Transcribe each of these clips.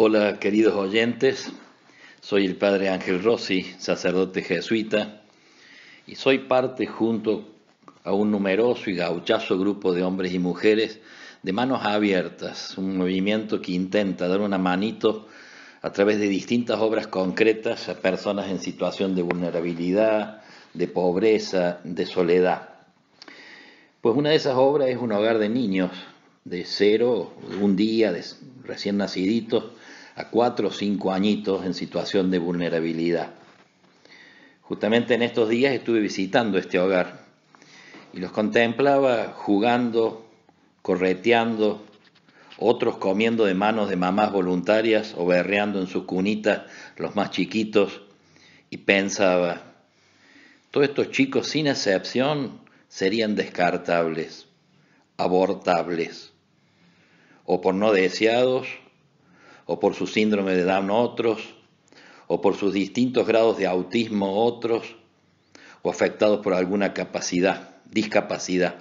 Hola queridos oyentes, soy el padre Ángel Rossi, sacerdote jesuita, y soy parte junto a un numeroso y gauchazo grupo de hombres y mujeres de manos abiertas, un movimiento que intenta dar una manito a través de distintas obras concretas a personas en situación de vulnerabilidad, de pobreza, de soledad. Pues una de esas obras es un hogar de niños de cero, un día, de recién naciditos, a cuatro o cinco añitos en situación de vulnerabilidad. Justamente en estos días estuve visitando este hogar y los contemplaba jugando, correteando, otros comiendo de manos de mamás voluntarias o berreando en sus cunitas los más chiquitos y pensaba, todos estos chicos sin excepción serían descartables, abortables, o por no deseados o por su síndrome de Down otros, o por sus distintos grados de autismo otros, o afectados por alguna capacidad, discapacidad.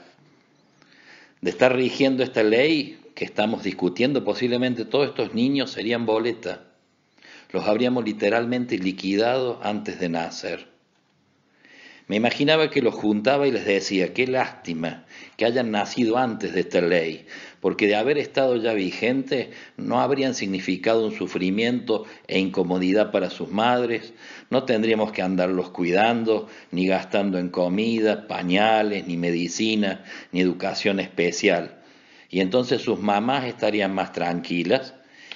De estar rigiendo esta ley que estamos discutiendo, posiblemente todos estos niños serían boleta. Los habríamos literalmente liquidado antes de nacer. Me imaginaba que los juntaba y les decía, qué lástima que hayan nacido antes de esta ley, porque de haber estado ya vigente no habrían significado un sufrimiento e incomodidad para sus madres, no tendríamos que andarlos cuidando, ni gastando en comida, pañales, ni medicina, ni educación especial. Y entonces sus mamás estarían más tranquilas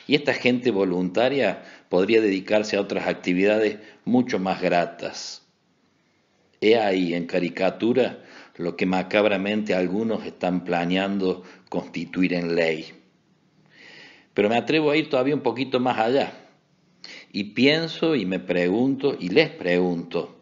y esta gente voluntaria podría dedicarse a otras actividades mucho más gratas. He ahí, en caricatura, lo que macabramente algunos están planeando constituir en ley. Pero me atrevo a ir todavía un poquito más allá. Y pienso y me pregunto y les pregunto,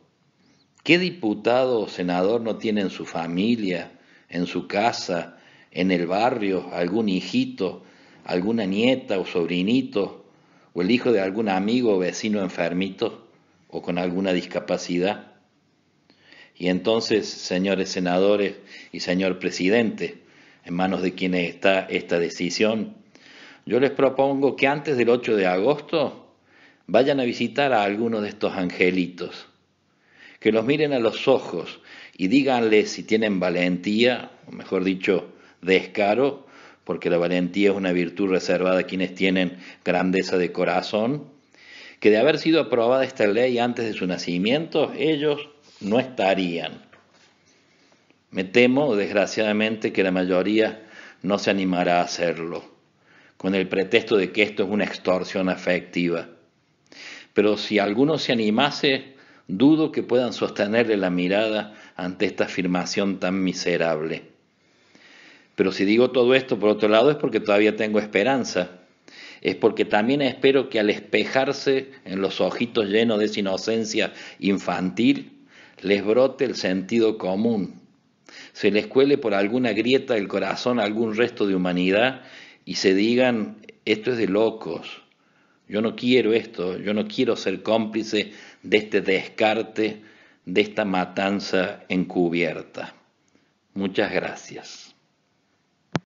¿qué diputado o senador no tiene en su familia, en su casa, en el barrio, algún hijito, alguna nieta o sobrinito, o el hijo de algún amigo o vecino enfermito o con alguna discapacidad? Y entonces, señores senadores y señor presidente, en manos de quienes está esta decisión, yo les propongo que antes del 8 de agosto vayan a visitar a algunos de estos angelitos, que los miren a los ojos y díganles si tienen valentía, o mejor dicho, descaro, porque la valentía es una virtud reservada a quienes tienen grandeza de corazón, que de haber sido aprobada esta ley antes de su nacimiento, ellos no estarían. Me temo, desgraciadamente, que la mayoría no se animará a hacerlo, con el pretexto de que esto es una extorsión afectiva. Pero si alguno se animase, dudo que puedan sostenerle la mirada ante esta afirmación tan miserable. Pero si digo todo esto, por otro lado, es porque todavía tengo esperanza. Es porque también espero que al espejarse en los ojitos llenos de esa inocencia infantil, les brote el sentido común, se les cuele por alguna grieta del corazón algún resto de humanidad y se digan, esto es de locos, yo no quiero esto, yo no quiero ser cómplice de este descarte, de esta matanza encubierta. Muchas gracias.